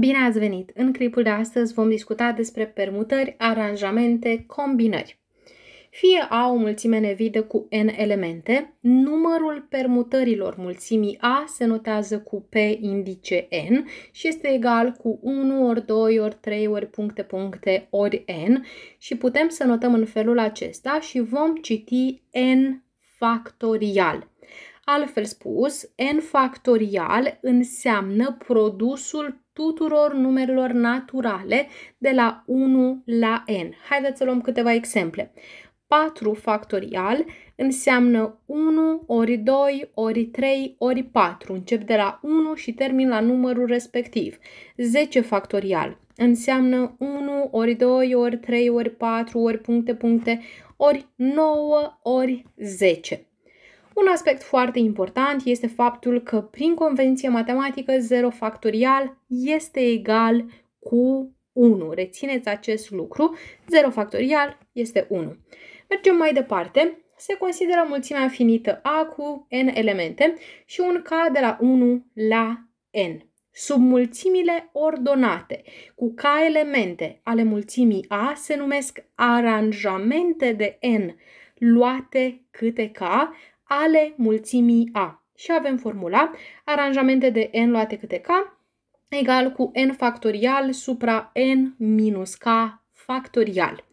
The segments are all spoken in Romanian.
Bine ați venit! În clipul de astăzi vom discuta despre permutări, aranjamente, combinări. Fie A o mulțime nevidă cu N elemente, numărul permutărilor mulțimii A se notează cu P indice N și este egal cu 1 ori 2 ori 3 ori puncte puncte ori N și putem să notăm în felul acesta și vom citi N factorial. Altfel spus, N factorial înseamnă produsul tuturor numerelor naturale de la 1 la n. Haideți să luăm câteva exemple. 4 factorial înseamnă 1 ori 2 ori 3 ori 4. Încep de la 1 și termin la numărul respectiv. 10 factorial înseamnă 1 ori 2 ori 3 ori 4 ori puncte puncte ori 9 ori 10. Un aspect foarte important este faptul că prin convenție matematică 0 factorial este egal cu 1. Rețineți acest lucru, 0 factorial este 1. Mergem mai departe. Se consideră mulțimea finită A cu n elemente și un K de la 1 la n. Submulțimile ordonate cu K elemente ale mulțimii A se numesc aranjamente de n luate câte K, ale mulțimii A. Și avem formula aranjamente de n luate câte k egal cu n factorial supra n minus k factorial.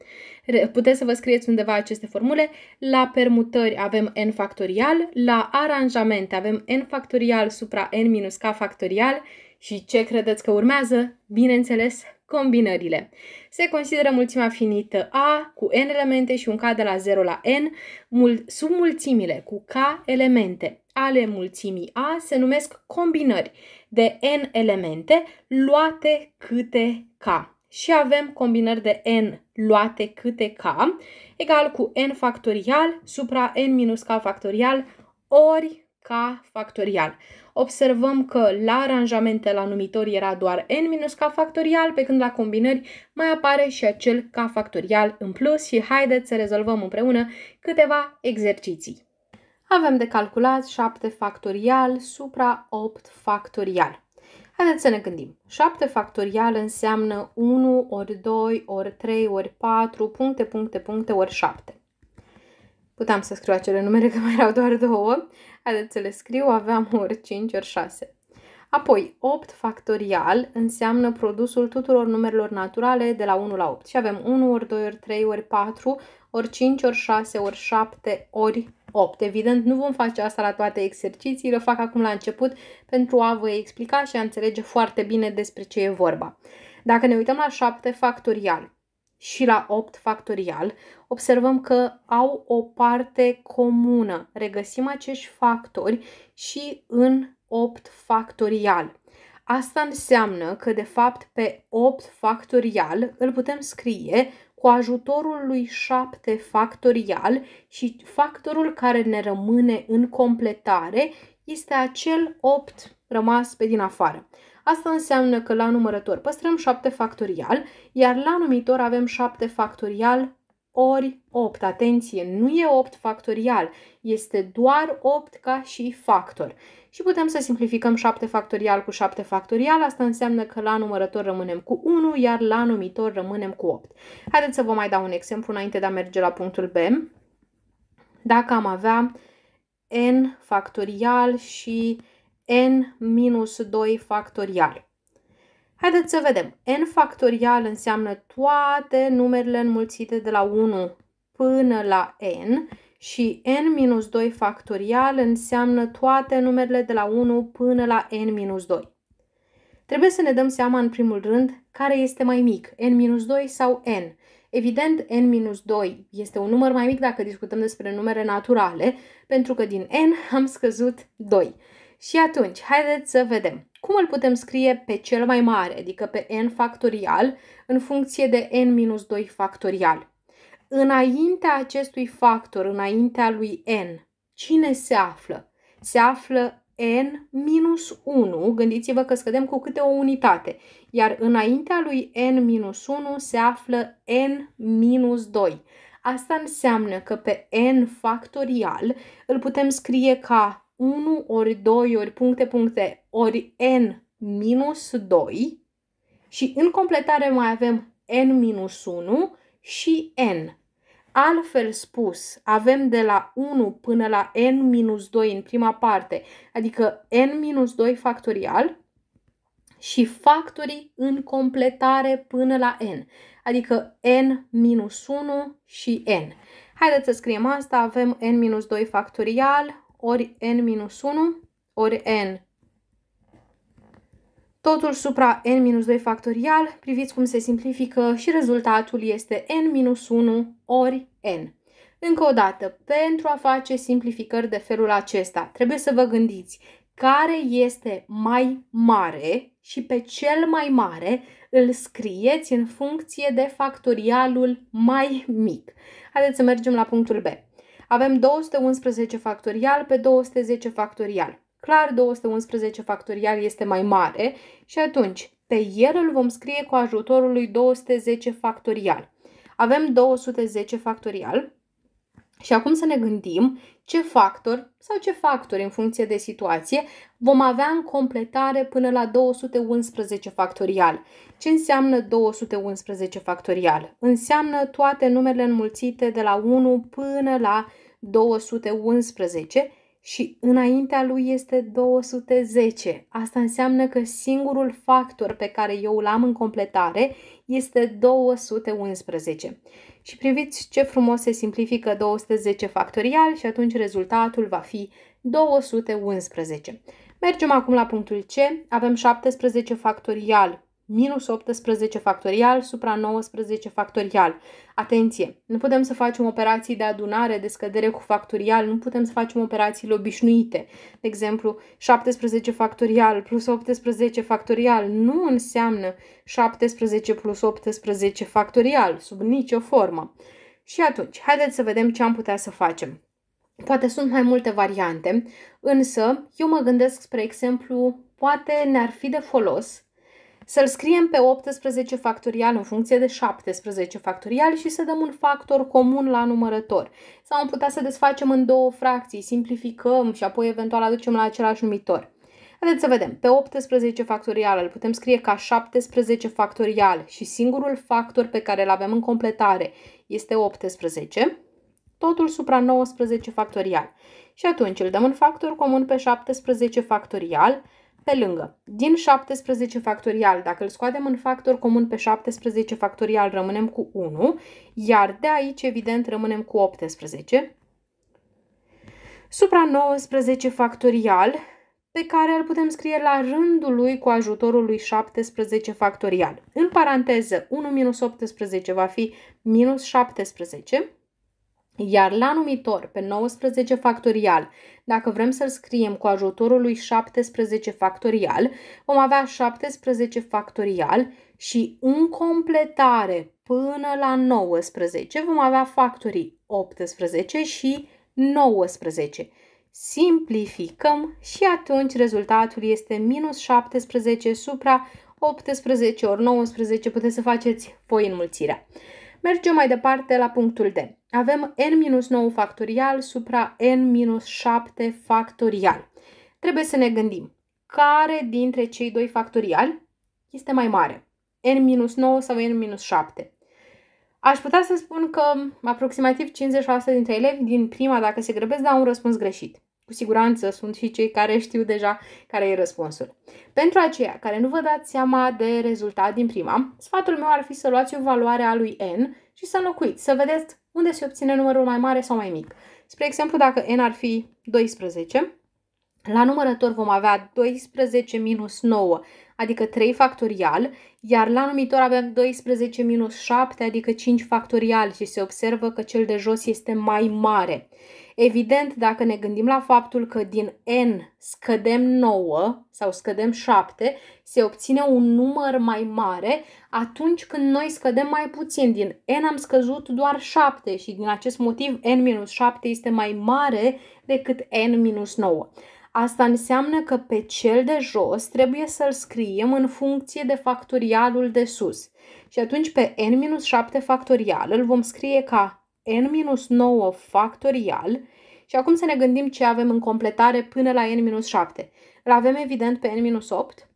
Puteți să vă scrieți undeva aceste formule. La permutări avem n factorial, la aranjamente avem n factorial supra n minus k factorial și ce credeți că urmează? Bineînțeles, combinările. Se consideră mulțimea finită A cu N elemente și un K de la 0 la N, mul- submulțimile cu K elemente ale mulțimii A se numesc combinări de N elemente luate câte K. Și avem combinări de N luate câte K egal cu N factorial supra N minus K factorial ori K factorial observăm că la aranjamente la numitor era doar n minus k factorial, pe când la combinări mai apare și acel k factorial în plus și haideți să rezolvăm împreună câteva exerciții. Avem de calculat 7 factorial supra 8 factorial. Haideți să ne gândim. 7 factorial înseamnă 1 ori 2 ori 3 ori 4 puncte, puncte, puncte ori 7. Puteam să scriu acele numere că mai erau doar două. Haideți să le scriu, aveam ori 5, ori 6. Apoi, 8 factorial înseamnă produsul tuturor numerelor naturale de la 1 la 8. Și avem 1 ori 2 ori 3 ori 4 ori 5 ori 6 ori 7 ori 8. Evident, nu vom face asta la toate exercițiile, fac acum la început pentru a vă explica și a înțelege foarte bine despre ce e vorba. Dacă ne uităm la 7 factorial, și la 8 factorial, observăm că au o parte comună. Regăsim acești factori și în 8 factorial. Asta înseamnă că, de fapt, pe 8 factorial îl putem scrie cu ajutorul lui 7 factorial și factorul care ne rămâne în completare este acel 8 rămas pe din afară. Asta înseamnă că la numărător păstrăm 7 factorial, iar la numitor avem 7 factorial ori 8. Atenție, nu e 8 factorial, este doar 8 ca și factor. Și putem să simplificăm 7 factorial cu 7 factorial, asta înseamnă că la numărător rămânem cu 1, iar la numitor rămânem cu 8. Haideți să vă mai dau un exemplu înainte de a merge la punctul B. Dacă am avea n factorial și n minus 2 factorial. Haideți să vedem. n factorial înseamnă toate numerele înmulțite de la 1 până la n și n minus 2 factorial înseamnă toate numerele de la 1 până la n minus 2. Trebuie să ne dăm seama în primul rând care este mai mic, n-2 minus sau n. Evident, n-2 minus este un număr mai mic dacă discutăm despre numere naturale, pentru că din n am scăzut 2. Și atunci, haideți să vedem. Cum îl putem scrie pe cel mai mare, adică pe n factorial, în funcție de n-2 minus factorial? Înaintea acestui factor, înaintea lui n, cine se află? Se află n minus 1, gândiți-vă că scădem cu câte o unitate, iar înaintea lui n minus 1 se află n minus 2. Asta înseamnă că pe n factorial îl putem scrie ca 1 ori 2 ori puncte puncte ori n minus 2 și în completare mai avem n minus 1 și n. Altfel spus, avem de la 1 până la n minus 2 în prima parte, adică n minus 2 factorial și factorii în completare până la n, adică n minus 1 și n. Haideți să scriem asta, avem n minus 2 factorial ori n minus 1 ori n. Totul supra n minus 2 factorial, priviți cum se simplifică și rezultatul este n minus 1 ori n. Încă o dată, pentru a face simplificări de felul acesta, trebuie să vă gândiți care este mai mare și pe cel mai mare îl scrieți în funcție de factorialul mai mic. Haideți să mergem la punctul B. Avem 211 factorial pe 210 factorial. Clar, 211 factorial este mai mare și atunci pe el îl vom scrie cu ajutorul lui 210 factorial. Avem 210 factorial și acum să ne gândim ce factor sau ce factori în funcție de situație vom avea în completare până la 211 factorial. Ce înseamnă 211 factorial? Înseamnă toate numerele înmulțite de la 1 până la 211 și înaintea lui este 210. Asta înseamnă că singurul factor pe care eu îl am în completare este 211. Și priviți ce frumos se simplifică 210 factorial și atunci rezultatul va fi 211. Mergem acum la punctul C. Avem 17 factorial minus 18 factorial supra 19 factorial. Atenție! Nu putem să facem operații de adunare, de scădere cu factorial, nu putem să facem operațiile obișnuite. De exemplu, 17 factorial plus 18 factorial nu înseamnă 17 plus 18 factorial, sub nicio formă. Și atunci, haideți să vedem ce am putea să facem. Poate sunt mai multe variante, însă eu mă gândesc, spre exemplu, poate ne-ar fi de folos să-l scriem pe 18 factorial în funcție de 17 factorial și să dăm un factor comun la numărător. Sau am putea să desfacem în două fracții, simplificăm și apoi eventual aducem la același numitor. Haideți să vedem. Pe 18 factorial îl putem scrie ca 17 factorial și singurul factor pe care îl avem în completare este 18, totul supra 19 factorial. Și atunci îl dăm un factor comun pe 17 factorial, pe lângă, din 17 factorial, dacă îl scoatem în factor comun pe 17 factorial, rămânem cu 1, iar de aici, evident, rămânem cu 18. Supra 19 factorial, pe care îl putem scrie la rândul lui cu ajutorul lui 17 factorial. În paranteză, 1 minus 18 va fi minus 17, iar la numitor, pe 19 factorial, dacă vrem să-l scriem cu ajutorul lui 17 factorial, vom avea 17 factorial și în completare până la 19 vom avea factorii 18 și 19. Simplificăm și atunci rezultatul este minus 17 supra 18 ori 19. Puteți să faceți voi înmulțirea. Mergem mai departe la punctul D. Avem n-9 factorial supra n-7 factorial. Trebuie să ne gândim care dintre cei doi factoriali este mai mare, n-9 sau n-7. Aș putea să spun că aproximativ 50% dintre elevi din prima, dacă se grăbesc, dau un răspuns greșit. Cu siguranță sunt și cei care știu deja care e răspunsul. Pentru aceia care nu vă dați seama de rezultat din prima, sfatul meu ar fi să luați o valoare a lui N și să înlocuiți, să vedeți unde se obține numărul mai mare sau mai mic. Spre exemplu, dacă N ar fi 12, la numărător vom avea 12 minus 9, adică 3 factorial, iar la numitor avem 12 minus 7, adică 5 factorial și se observă că cel de jos este mai mare. Evident, dacă ne gândim la faptul că din N scădem 9 sau scădem 7, se obține un număr mai mare atunci când noi scădem mai puțin. Din N am scăzut doar 7 și din acest motiv N-7 este mai mare decât N-9. Asta înseamnă că pe cel de jos trebuie să-l scriem în funcție de factorialul de sus. Și atunci pe n-7 factorial îl vom scrie ca n-9 factorial și acum să ne gândim ce avem în completare până la n-7. Îl avem evident pe n-8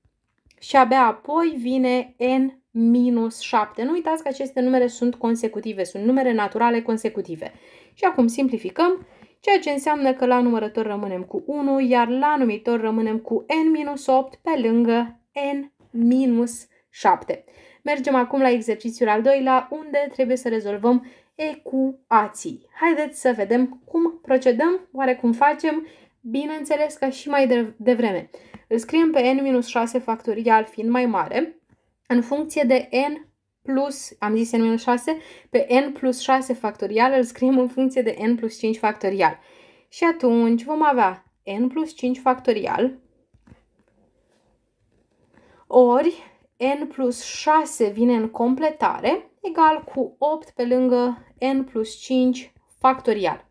și abia apoi vine n minus 7. Nu uitați că aceste numere sunt consecutive, sunt numere naturale consecutive. Și acum simplificăm, ceea ce înseamnă că la numărător rămânem cu 1, iar la numitor rămânem cu n minus 8 pe lângă n minus 7. Mergem acum la exercițiul al doilea, unde trebuie să rezolvăm ecuații. Haideți să vedem cum procedăm, oare cum facem, bineînțeles că și mai devreme. Îl scriem pe n-6 factorial fiind mai mare, în funcție de n plus, am zis n minus 6, pe n plus 6 factorial îl scriem în funcție de n plus 5 factorial. Și atunci vom avea n plus 5 factorial ori n plus 6 vine în completare egal cu 8 pe lângă n plus 5 factorial.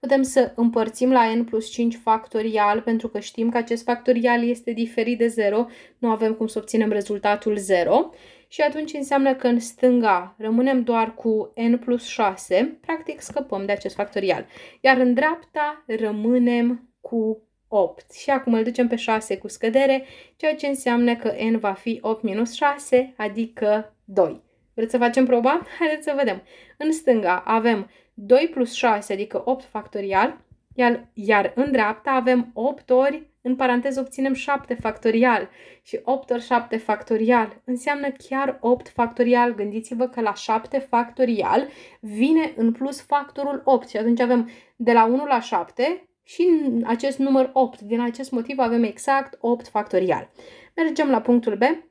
Putem să împărțim la n plus 5 factorial pentru că știm că acest factorial este diferit de 0, nu avem cum să obținem rezultatul 0 și atunci înseamnă că în stânga rămânem doar cu n plus 6, practic scăpăm de acest factorial, iar în dreapta rămânem cu 8 și acum îl ducem pe 6 cu scădere, ceea ce înseamnă că n va fi 8 minus 6, adică 2. Vreți să facem proba? Haideți să vedem. În stânga avem 2 plus 6, adică 8 factorial, iar, iar în dreapta avem 8 ori, în paranteză obținem 7 factorial și 8 ori 7 factorial înseamnă chiar 8 factorial. Gândiți-vă că la 7 factorial vine în plus factorul 8 și atunci avem de la 1 la 7 și acest număr 8. Din acest motiv avem exact 8 factorial. Mergem la punctul B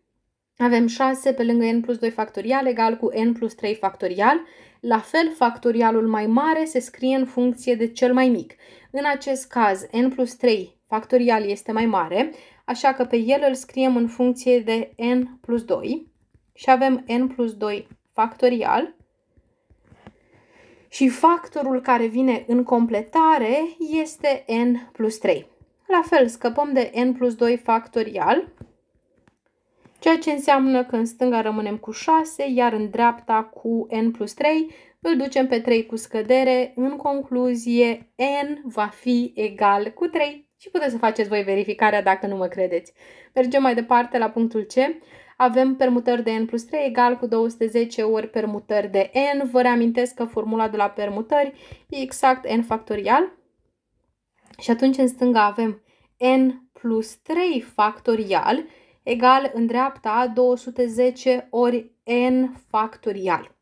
avem 6 pe lângă n plus 2 factorial egal cu n plus 3 factorial. La fel, factorialul mai mare se scrie în funcție de cel mai mic. În acest caz, n plus 3 factorial este mai mare, așa că pe el îl scriem în funcție de n plus 2 și avem n plus 2 factorial și factorul care vine în completare este n plus 3. La fel, scăpăm de n plus 2 factorial ceea ce înseamnă că în stânga rămânem cu 6, iar în dreapta cu n plus 3 îl ducem pe 3 cu scădere. În concluzie, n va fi egal cu 3 și puteți să faceți voi verificarea dacă nu mă credeți. Mergem mai departe la punctul C. Avem permutări de n plus 3 egal cu 210 ori permutări de n. Vă reamintesc că formula de la permutări e exact n factorial. Și atunci în stânga avem n plus 3 factorial egal în dreapta 210 ori n factorial.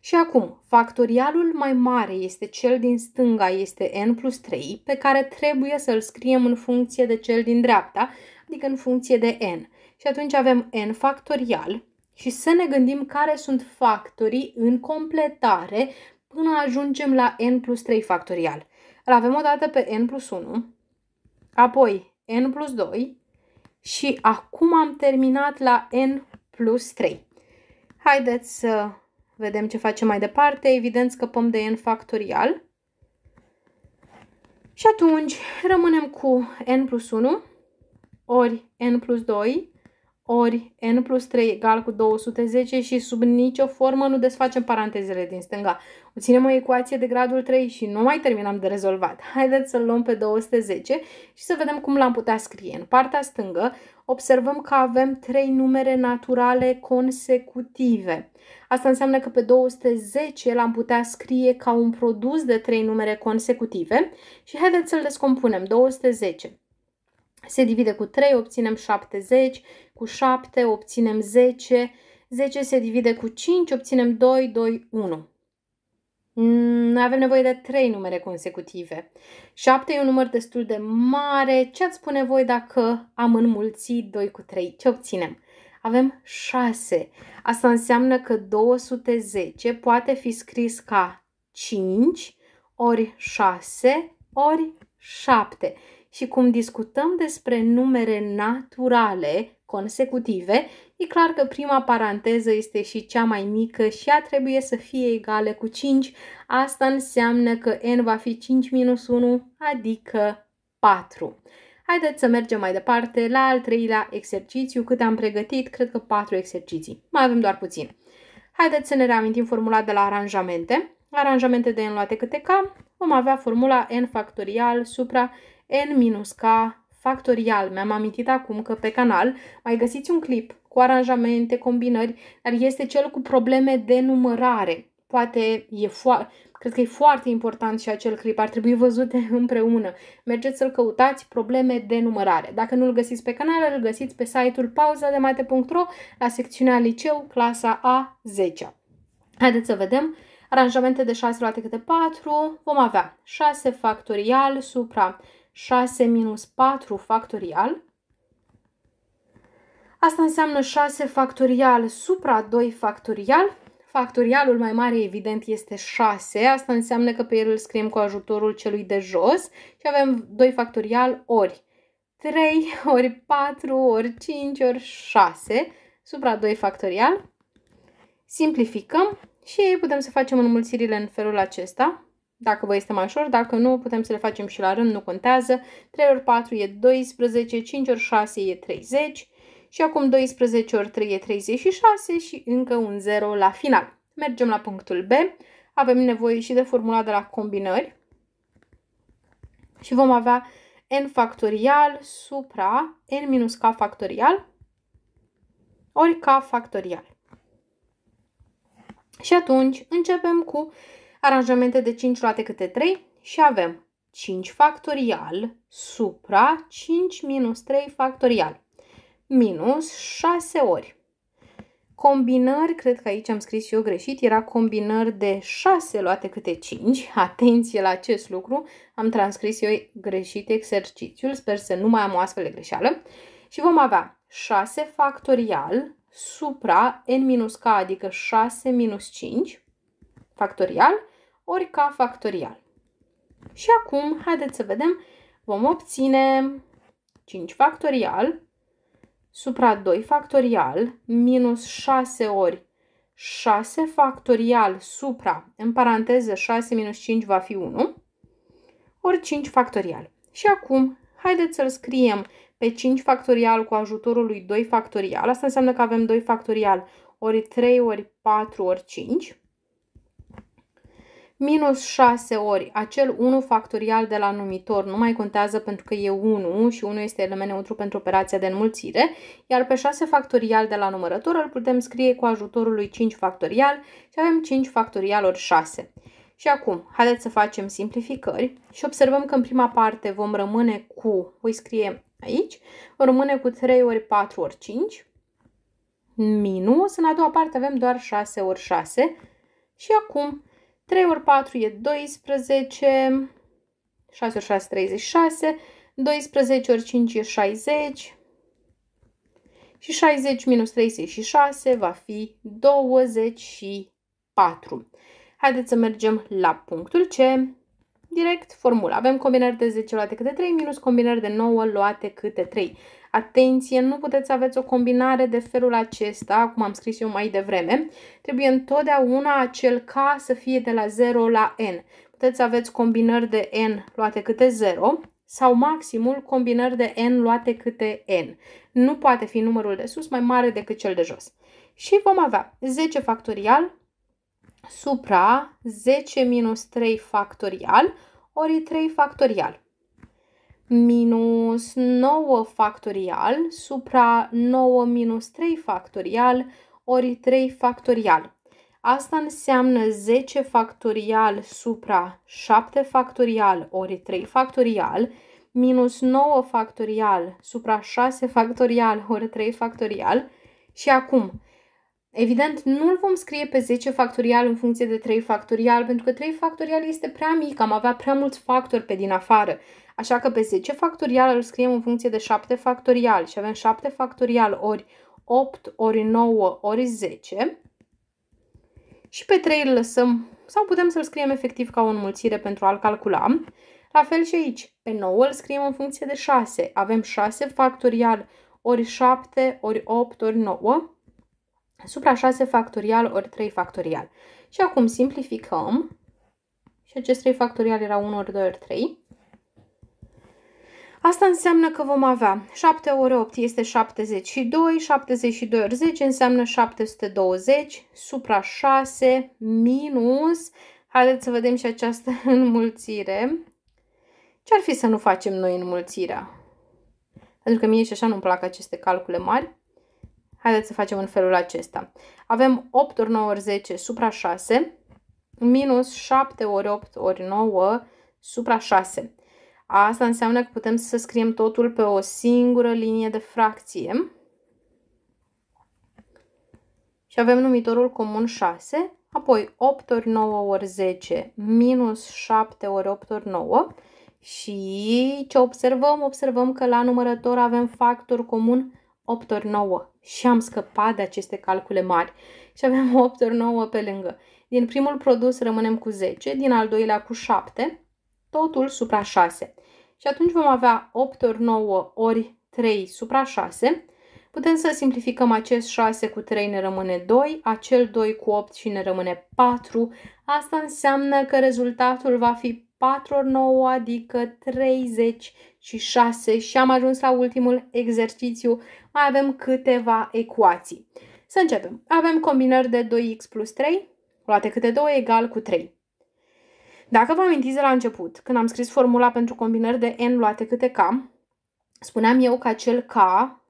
Și acum, factorialul mai mare este cel din stânga, este n plus 3, pe care trebuie să-l scriem în funcție de cel din dreapta, adică în funcție de n. Și atunci avem n factorial și să ne gândim care sunt factorii în completare până ajungem la n plus 3 factorial. Îl avem dată pe n plus 1, apoi n plus 2, și acum am terminat la n plus 3. Haideți să vedem ce facem mai departe. Evident scăpăm de n factorial. Și atunci rămânem cu n plus 1 ori n plus 2 ori n plus 3 egal cu 210 și sub nicio formă nu desfacem parantezele din stânga. Obținem o ecuație de gradul 3 și nu mai terminam de rezolvat. Haideți să-l luăm pe 210 și să vedem cum l-am putea scrie. În partea stângă observăm că avem 3 numere naturale consecutive. Asta înseamnă că pe 210 l-am putea scrie ca un produs de 3 numere consecutive și haideți să-l descompunem. 210 se divide cu 3, obținem 70, cu 7 obținem 10, 10 se divide cu 5, obținem 2, 2, 1. Noi avem nevoie de 3 numere consecutive. 7 e un număr destul de mare. Ce ați spune voi dacă am înmulțit 2 cu 3? Ce obținem? Avem 6. Asta înseamnă că 210 poate fi scris ca 5 ori 6 ori 7 și cum discutăm despre numere naturale consecutive, e clar că prima paranteză este și cea mai mică și ea trebuie să fie egală cu 5. Asta înseamnă că n va fi 5 minus 1, adică 4. Haideți să mergem mai departe la al treilea exercițiu, cât am pregătit, cred că 4 exerciții. Mai avem doar puțin. Haideți să ne reamintim formula de la aranjamente. Aranjamente de n luate câte k, vom avea formula n factorial supra n minus k factorial. Mi-am amintit acum că pe canal mai găsiți un clip cu aranjamente, combinări, dar este cel cu probleme de numărare. Poate e foarte... Cred că e foarte important și acel clip, ar trebui văzut împreună. Mergeți să-l căutați, probleme de numărare. Dacă nu-l găsiți pe canal, îl găsiți pe site-ul pauzademate.ro la secțiunea liceu, clasa A10. Haideți să vedem. Aranjamente de 6 luate câte 4, vom avea 6 factorial supra 6 minus 4 factorial. Asta înseamnă 6 factorial supra 2 factorial. Factorialul mai mare, evident, este 6. Asta înseamnă că pe el îl scriem cu ajutorul celui de jos și avem 2 factorial ori 3, ori 4, ori 5, ori 6 supra 2 factorial. Simplificăm și putem să facem înmulțirile în felul acesta. Dacă vă este mai ușor, dacă nu, putem să le facem și la rând, nu contează. 3 ori 4 e 12, 5 ori 6 e 30 și acum 12 ori 3 e 36 și încă un 0 la final. Mergem la punctul B. Avem nevoie și de formula de la combinări și vom avea n factorial supra n minus k factorial ori k factorial. Și atunci începem cu aranjamente de 5 luate câte 3 și avem 5 factorial supra 5 minus 3 factorial minus 6 ori. Combinări, cred că aici am scris eu greșit, era combinări de 6 luate câte 5. Atenție la acest lucru, am transcris eu greșit exercițiul, sper să nu mai am o astfel de greșeală. Și vom avea 6 factorial supra n minus k, adică 6 minus 5 factorial ori K factorial. Și acum, haideți să vedem, vom obține 5 factorial supra 2 factorial minus 6 ori 6 factorial supra, în paranteză 6 minus 5 va fi 1, ori 5 factorial. Și acum, haideți să-l scriem pe 5 factorial cu ajutorul lui 2 factorial. Asta înseamnă că avem 2 factorial ori 3 ori 4 ori 5 minus 6 ori acel 1 factorial de la numitor nu mai contează pentru că e 1 și 1 este element neutru pentru operația de înmulțire, iar pe 6 factorial de la numărător îl putem scrie cu ajutorul lui 5 factorial și avem 5 factorial ori 6. Și acum, haideți să facem simplificări și observăm că în prima parte vom rămâne cu, voi scrie aici, vom rămâne cu 3 ori 4 ori 5, minus, în a doua parte avem doar 6 ori 6 și acum 3 ori 4 e 12, 6 ori 6 36, 12 ori 5 e 60 și 60 minus 36 va fi 24. Haideți să mergem la punctul C. Direct formula. Avem combinări de 10 luate câte 3 minus combinări de 9 luate câte 3. Atenție, nu puteți aveți o combinare de felul acesta, cum am scris eu mai devreme. Trebuie întotdeauna acel K să fie de la 0 la N. Puteți aveți combinări de N luate câte 0 sau maximul combinări de N luate câte N. Nu poate fi numărul de sus mai mare decât cel de jos. Și vom avea 10 factorial supra 10 minus 3 factorial ori 3 factorial minus 9 factorial supra 9 minus 3 factorial ori 3 factorial. Asta înseamnă 10 factorial supra 7 factorial ori 3 factorial minus 9 factorial supra 6 factorial ori 3 factorial și acum Evident, nu îl vom scrie pe 10 factorial în funcție de 3 factorial, pentru că 3 factorial este prea mic, am avea prea mulți factori pe din afară. Așa că pe 10 factorial îl scriem în funcție de 7 factorial și avem 7 factorial ori 8, ori 9, ori 10. Și pe 3 îl lăsăm, sau putem să-l scriem efectiv ca o înmulțire pentru a-l calcula. La fel și aici, pe 9 îl scriem în funcție de 6. Avem 6 factorial ori 7, ori 8, ori 9 supra 6 factorial ori 3 factorial. Și acum simplificăm. Și acest 3 factorial era 1 ori 2 ori 3. Asta înseamnă că vom avea 7 ori 8 este 72, 72 ori 10 înseamnă 720 supra 6 minus, haideți să vedem și această înmulțire. Ce ar fi să nu facem noi înmulțirea? Pentru că mie și așa nu-mi plac aceste calcule mari. Haideți să facem în felul acesta. Avem 8 ori 9 ori 10 supra 6 minus 7 ori 8 ori 9 supra 6. Asta înseamnă că putem să scriem totul pe o singură linie de fracție. Și avem numitorul comun 6, apoi 8 ori 9 ori 10 minus 7 ori 8 ori 9 și ce observăm? Observăm că la numărător avem factor comun 8 ori 9 și am scăpat de aceste calcule mari și aveam 8 ori 9 pe lângă. Din primul produs rămânem cu 10, din al doilea cu 7, totul supra 6. Și atunci vom avea 8 ori 9 ori 3 supra 6. Putem să simplificăm acest 6 cu 3 ne rămâne 2, acel 2 cu 8 și ne rămâne 4. Asta înseamnă că rezultatul va fi 4 ori 9, adică 36 și am ajuns la ultimul exercițiu mai avem câteva ecuații. Să începem. Avem combinări de 2x plus 3, luate câte 2 egal cu 3. Dacă vă amintiți de la început, când am scris formula pentru combinări de n luate câte k, spuneam eu că acel k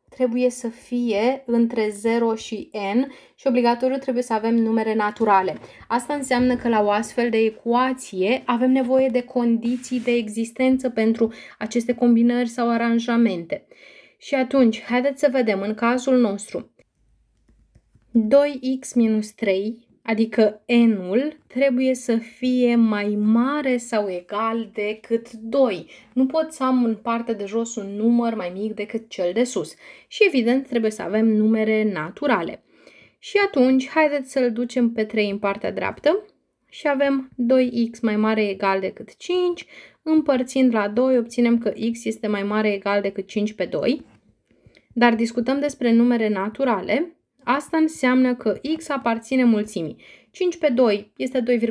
trebuie să fie între 0 și n și obligatoriu trebuie să avem numere naturale. Asta înseamnă că la o astfel de ecuație avem nevoie de condiții de existență pentru aceste combinări sau aranjamente. Și atunci, haideți să vedem în cazul nostru. 2x minus 3, adică n-ul, trebuie să fie mai mare sau egal decât 2. Nu pot să am în partea de jos un număr mai mic decât cel de sus. Și evident trebuie să avem numere naturale. Și atunci, haideți să-l ducem pe 3 în partea dreaptă și avem 2x mai mare egal decât 5, Împărțind la 2, obținem că x este mai mare egal decât 5 pe 2. Dar discutăm despre numere naturale. Asta înseamnă că x aparține mulțimii. 5 pe 2 este 2,5,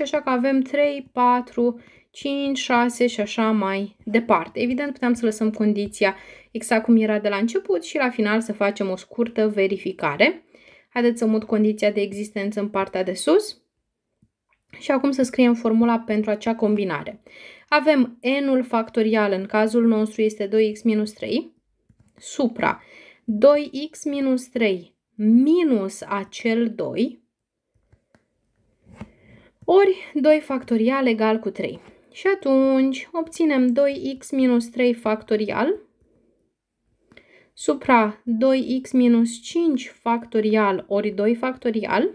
așa că avem 3, 4, 5, 6 și așa mai departe. Evident, puteam să lăsăm condiția exact cum era de la început și la final să facem o scurtă verificare. Haideți să mut condiția de existență în partea de sus. Și acum să scriem formula pentru acea combinare. Avem n-ul factorial, în cazul nostru este 2x minus 3, supra 2x minus 3 minus acel 2, ori 2 factorial egal cu 3. Și atunci obținem 2x minus 3 factorial supra 2x minus 5 factorial ori 2 factorial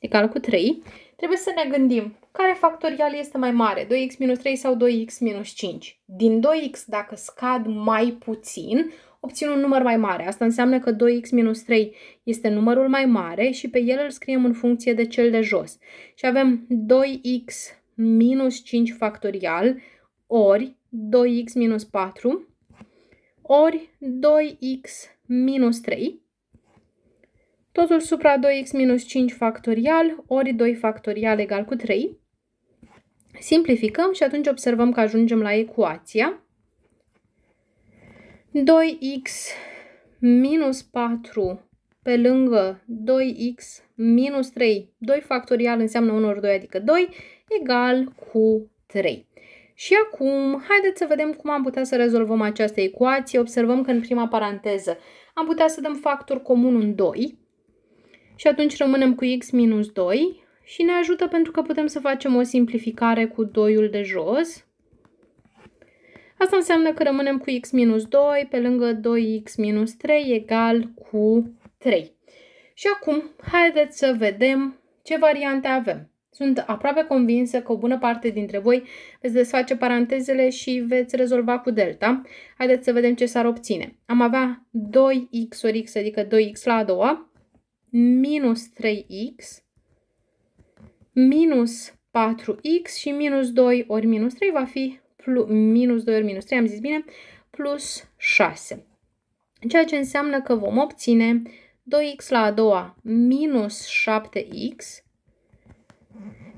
egal cu 3. Trebuie să ne gândim care factorial este mai mare, 2x minus 3 sau 2x minus 5. Din 2x, dacă scad mai puțin, obțin un număr mai mare. Asta înseamnă că 2x minus 3 este numărul mai mare și pe el îl scriem în funcție de cel de jos. Și avem 2x minus 5 factorial ori 2x minus 4 ori 2x minus 3 totul supra 2x minus 5 factorial ori 2 factorial egal cu 3 Simplificăm și atunci observăm că ajungem la ecuația 2x minus 4 pe lângă 2x minus 3, 2 factorial înseamnă 1 ori 2, adică 2, egal cu 3. Și acum, haideți să vedem cum am putea să rezolvăm această ecuație. Observăm că în prima paranteză am putea să dăm factor comun în 2 și atunci rămânem cu x minus 2 și ne ajută pentru că putem să facem o simplificare cu 2-ul de jos. Asta înseamnă că rămânem cu x minus 2 pe lângă 2x minus 3 egal cu 3. Și acum, haideți să vedem ce variante avem. Sunt aproape convinsă că o bună parte dintre voi veți desface parantezele și veți rezolva cu delta. Haideți să vedem ce s-ar obține. Am avea 2x ori x, adică 2x la a doua, minus 3x, minus 4x și minus 2 ori minus 3 va fi plus, minus 2 ori minus 3, am zis bine, plus 6. Ceea ce înseamnă că vom obține 2x la a doua minus 7x.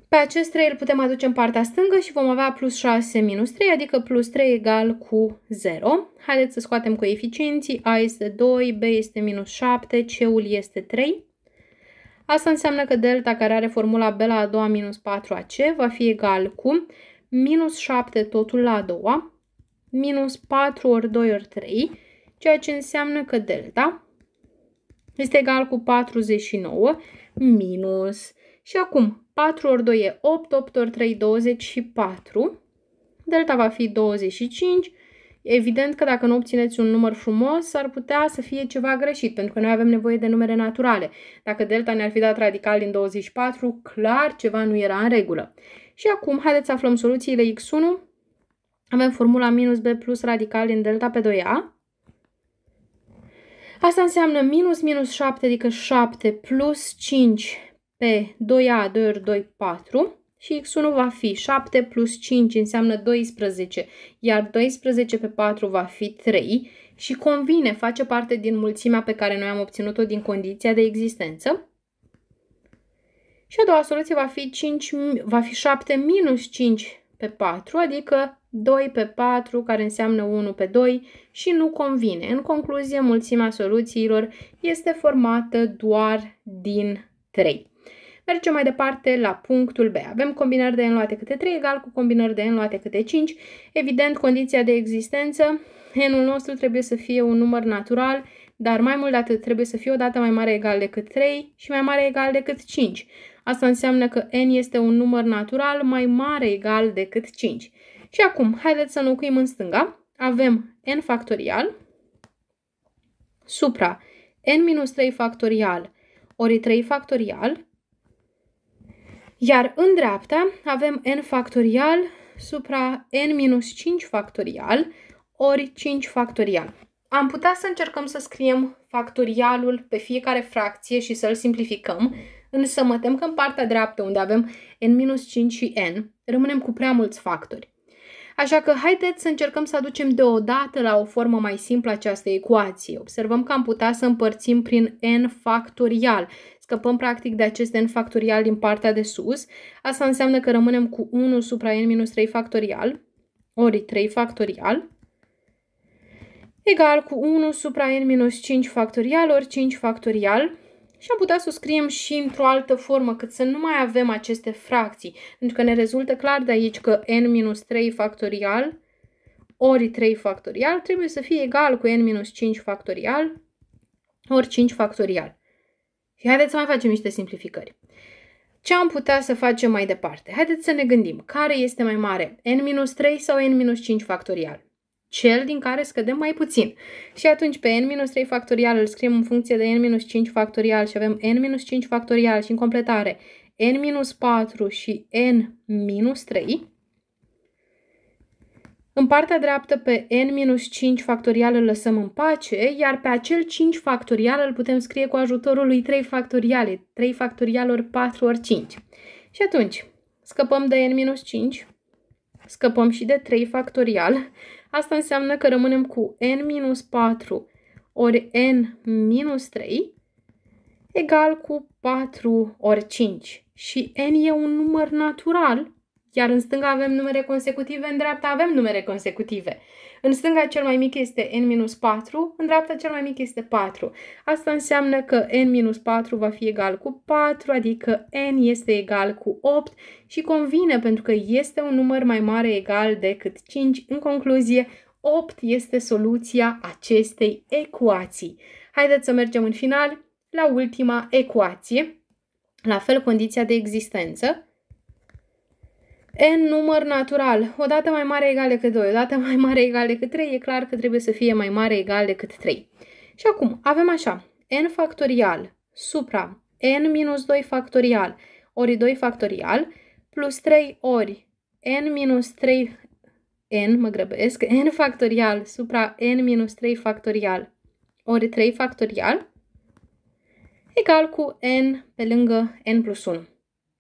Pe acest 3 îl putem aduce în partea stângă și vom avea plus 6 minus 3, adică plus 3 egal cu 0. Haideți să scoatem coeficienții. A este 2, B este minus 7, C-ul este 3. Asta înseamnă că delta care are formula B la a doua minus 4AC va fi egal cu minus 7 totul la a doua, minus 4 ori 2 ori 3, ceea ce înseamnă că delta este egal cu 49 minus. Și acum, 4 ori 2 e 8, 8 ori 3, 24. Delta va fi 25 Evident că dacă nu obțineți un număr frumos, ar putea să fie ceva greșit, pentru că noi avem nevoie de numere naturale. Dacă delta ne-ar fi dat radical din 24, clar ceva nu era în regulă. Și acum, haideți să aflăm soluțiile x1. Avem formula minus b plus radical din delta pe 2a. Asta înseamnă minus minus 7, adică 7 plus 5 pe 2a, 2 ori 2, 4 și x1 va fi 7 plus 5 înseamnă 12, iar 12 pe 4 va fi 3 și convine, face parte din mulțimea pe care noi am obținut-o din condiția de existență. Și a doua soluție va fi, 5, va fi 7 minus 5 pe 4, adică 2 pe 4, care înseamnă 1 pe 2 și nu convine. În concluzie, mulțimea soluțiilor este formată doar din 3. Mergem mai departe la punctul B. Avem combinări de n luate câte 3 egal cu combinări de n luate câte 5. Evident, condiția de existență, n-ul nostru trebuie să fie un număr natural, dar mai mult de atât trebuie să fie o dată mai mare egal decât 3 și mai mare egal decât 5. Asta înseamnă că n este un număr natural mai mare egal decât 5. Și acum, haideți să înlocuim în stânga. Avem n factorial supra n minus 3 factorial ori 3 factorial iar în dreapta avem n factorial supra n-5 minus factorial ori 5 factorial. Am putea să încercăm să scriem factorialul pe fiecare fracție și să-l simplificăm, însă mă tem că în partea dreaptă, unde avem n-5 minus și n, rămânem cu prea mulți factori. Așa că haideți să încercăm să aducem deodată la o formă mai simplă această ecuație. Observăm că am putea să împărțim prin n factorial Scăpăm practic de acest n factorial din partea de sus. Asta înseamnă că rămânem cu 1 supra n minus 3 factorial ori 3 factorial egal cu 1 supra n minus 5 factorial ori 5 factorial și am putea să o scriem și într-o altă formă, cât să nu mai avem aceste fracții, pentru că ne rezultă clar de aici că n minus 3 factorial ori 3 factorial trebuie să fie egal cu n minus 5 factorial ori 5 factorial. Și haideți să mai facem niște simplificări. Ce am putea să facem mai departe? Haideți să ne gândim. Care este mai mare? n-3 sau n-5 factorial? Cel din care scădem mai puțin. Și atunci pe n-3 factorial îl scriem în funcție de n-5 factorial și avem n-5 factorial și în completare n-4 și n-3 în partea dreaptă pe n-5 factorial îl lăsăm în pace, iar pe acel 5 factorial îl putem scrie cu ajutorul lui 3 factoriale, 3 factorial ori 4 ori 5. Și atunci, scăpăm de n-5, scăpăm și de 3 factorial. Asta înseamnă că rămânem cu n-4 ori n-3 egal cu 4 ori 5. Și n e un număr natural, iar în stânga avem numere consecutive, în dreapta avem numere consecutive. În stânga cel mai mic este n-4, în dreapta cel mai mic este 4. Asta înseamnă că n-4 va fi egal cu 4, adică n este egal cu 8 și convine pentru că este un număr mai mare egal decât 5. În concluzie, 8 este soluția acestei ecuații. Haideți să mergem în final la ultima ecuație, la fel condiția de existență. N număr natural, o dată mai mare egal decât 2, o dată mai mare egal decât 3, e clar că trebuie să fie mai mare egal decât 3. Și acum avem așa, n factorial supra n minus 2 factorial ori 2 factorial plus 3 ori n minus 3 n, mă grăbesc, n factorial supra n minus 3 factorial ori 3 factorial egal cu n pe lângă n plus 1.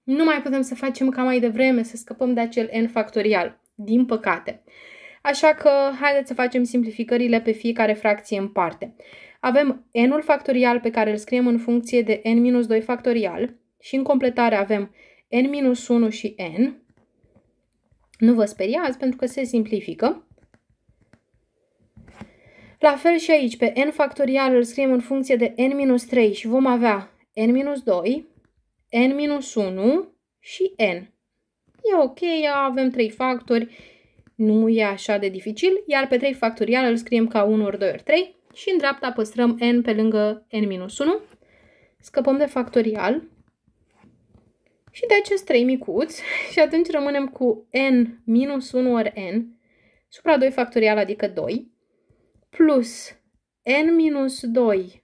Nu mai putem să facem ca mai devreme, să scăpăm de acel n factorial, din păcate. Așa că haideți să facem simplificările pe fiecare fracție în parte. Avem n-ul factorial pe care îl scriem în funcție de n-2 factorial și în completare avem n-1 și n. Nu vă speriați pentru că se simplifică. La fel și aici, pe n factorial îl scriem în funcție de n-3 și vom avea n-2 n-1 minus și n. E ok, avem 3 factori, nu e așa de dificil, iar pe 3 factorial îl scriem ca 1 ori 2 ori 3 și în dreapta păstrăm n pe lângă n-1, minus scăpăm de factorial și de acest 3 micuț și atunci rămânem cu n-1 minus ori n supra 2 factorial, adică 2, plus n-2 minus ori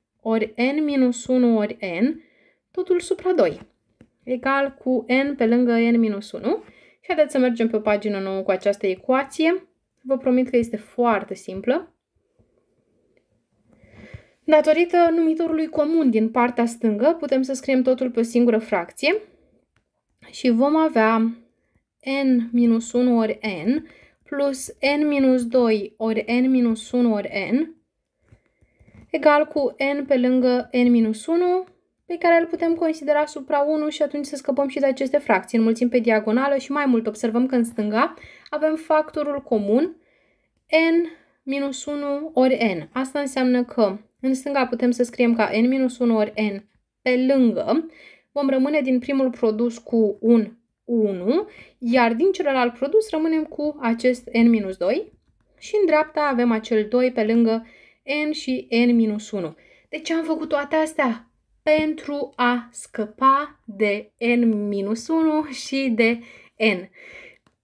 n-1 minus ori n, totul supra 2 egal cu n pe lângă n minus 1. Și haideți să mergem pe o pagină nouă cu această ecuație. Vă promit că este foarte simplă. Datorită numitorului comun din partea stângă, putem să scriem totul pe o singură fracție și vom avea n minus 1 ori n plus n minus 2 ori n minus 1 ori n egal cu n pe lângă n minus 1 pe care îl putem considera supra 1 și atunci să scăpăm și de aceste fracții. Înmulțim pe diagonală și mai mult observăm că în stânga avem factorul comun n minus 1 ori n. Asta înseamnă că în stânga putem să scriem ca n minus 1 ori n pe lângă. Vom rămâne din primul produs cu un 1, iar din celălalt produs rămânem cu acest n minus 2 și în dreapta avem acel 2 pe lângă n și n minus 1. De ce am făcut toate astea? pentru a scăpa de n-1 și de n.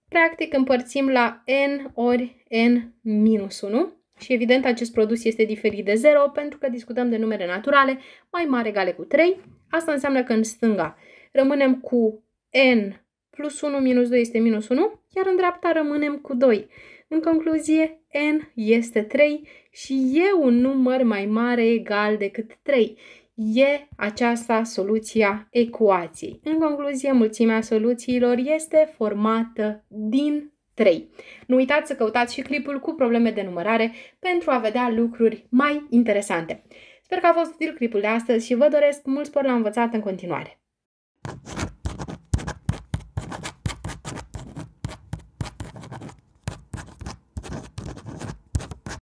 Practic împărțim la n ori n-1 și evident acest produs este diferit de 0 pentru că discutăm de numere naturale mai mare egale cu 3. Asta înseamnă că în stânga rămânem cu n plus 1 minus 2 este minus 1, iar în dreapta rămânem cu 2. În concluzie, n este 3 și e un număr mai mare egal decât 3 e aceasta soluția ecuației. În concluzie, mulțimea soluțiilor este formată din 3. Nu uitați să căutați și clipul cu probleme de numărare pentru a vedea lucruri mai interesante. Sper că a fost util clipul de astăzi și vă doresc mult spor la învățat în continuare.